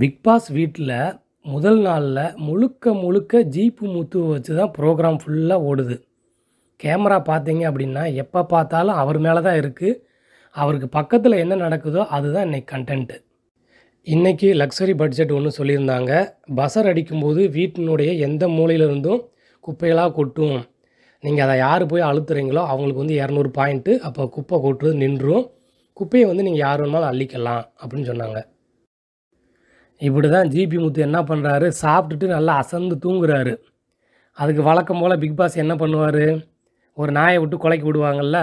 Bigg Boss வீட்டில் முதல் நாளில் முழுக்க முழுக்க ஜீப்பு முத்து வச்சு தான் ப்ரோக்ராம் ஃபுல்லாக ஓடுது கேமரா பார்த்தீங்க அப்படின்னா எப்போ பார்த்தாலும் அவர் மேலே தான் இருக்குது அவருக்கு பக்கத்தில் என்ன நடக்குதோ அதுதான் இன்றைக்கி கண்டென்ட்டு இன்றைக்கி லக்ஸரி பட்ஜெட் ஒன்று சொல்லியிருந்தாங்க பசர் அடிக்கும்போது வீட்டினுடைய எந்த மூலையிலிருந்தும் குப்பைகளாக கொட்டும் நீங்கள் அதை யார் போய் அழுத்துறீங்களோ அவங்களுக்கு வந்து இரநூறு பாயிண்ட்டு அப்போ குப்பை கொட்டுறது நின்றும் குப்பையை வந்து நீங்கள் யார் வேணாலும் அள்ளிக்கலாம் அப்படின்னு சொன்னாங்க இப்படி தான் ஜிபி முத்து என்ன பண்ணுறாரு சாப்பிட்டுட்டு நல்லா அசந்து தூங்குறாரு அதுக்கு வழக்கம் போல் பிக் பாஸ் என்ன பண்ணுவார் ஒரு நாயை விட்டு குலைக்கி விடுவாங்கள்ல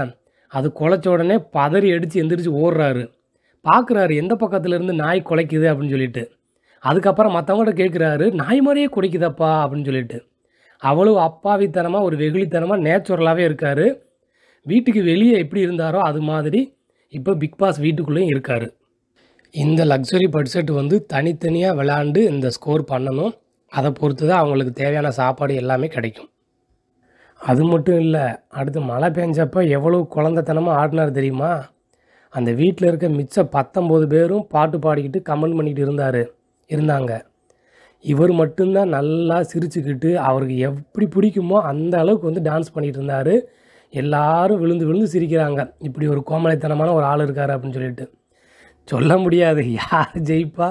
அது குலைச்ச உடனே பதறி அடித்து எந்திரிச்சு ஓடுறாரு பார்க்குறாரு எந்த பக்கத்துலேருந்து நாய் குலைக்குது அப்படின்னு சொல்லிட்டு அதுக்கப்புறம் மற்றவங்கள்ட்ட கேட்குறாரு நாய் மாதிரியே குடிக்குதப்பா அப்படின்னு சொல்லிட்டு அவ்வளோ அப்பாவித்தனமாக ஒரு வெகுளித்தனமாக நேச்சுரலாகவே இருக்கார் வீட்டுக்கு வெளியே எப்படி இருந்தாரோ அது மாதிரி இப்போ பிக் பாஸ் வீட்டுக்குள்ளேயும் இருக்கார் இந்த லக்ஸுரி பட்ஜெட் வந்து தனித்தனியாக விளாண்டு இந்த ஸ்கோர் பண்ணணும் அதை பொறுத்து தான் அவங்களுக்கு தேவையான சாப்பாடு எல்லாமே கிடைக்கும் அது மட்டும் இல்லை அடுத்து மழை பெஞ்சப்போ எவ்வளோ குழந்தைத்தனமாக ஆடினார் தெரியுமா அந்த வீட்டில் இருக்க மிச்ச பத்தொம்போது பேரும் பாட்டு பாடிக்கிட்டு கமெண்ட் பண்ணிக்கிட்டு இருந்தார் இருந்தாங்க இவர் மட்டும்தான் நல்லா சிரிச்சுக்கிட்டு அவருக்கு எப்படி பிடிக்குமோ அந்த அளவுக்கு வந்து டான்ஸ் பண்ணிகிட்டு இருந்தார் எல்லாரும் விழுந்து விழுந்து சிரிக்கிறாங்க இப்படி ஒரு கோமலைத்தனமான ஒரு ஆள் இருக்கார் அப்படின்னு சொல்லிட்டு சொல்ல முடியாது யார் ஜெயிப்பா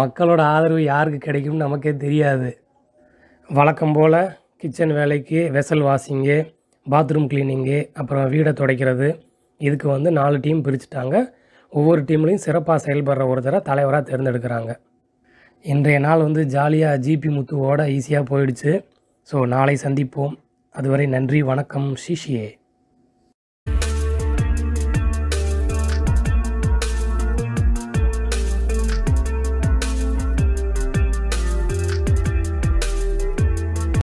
மக்களோட ஆதரவு யாருக்கு கிடைக்கும்னு நமக்கே தெரியாது வழக்கம் போல் கிச்சன் வேலைக்கு வெசல் வாஷிங்கு பாத்ரூம் க்ளீனிங்கு அப்புறம் வீடை துடைக்கிறது இதுக்கு வந்து நாலு டீம் பிரிச்சுட்டாங்க ஒவ்வொரு டீம்லேயும் சிறப்பாக செயல்படுற ஒருத்தரை தலைவராக தேர்ந்தெடுக்கிறாங்க இன்றைய நாள் வந்து ஜாலியாக ஜிபி முத்துவோட ஈஸியாக போயிடுச்சு ஸோ நாளை சந்திப்போம் அதுவரை நன்றி வணக்கம் சிஷியே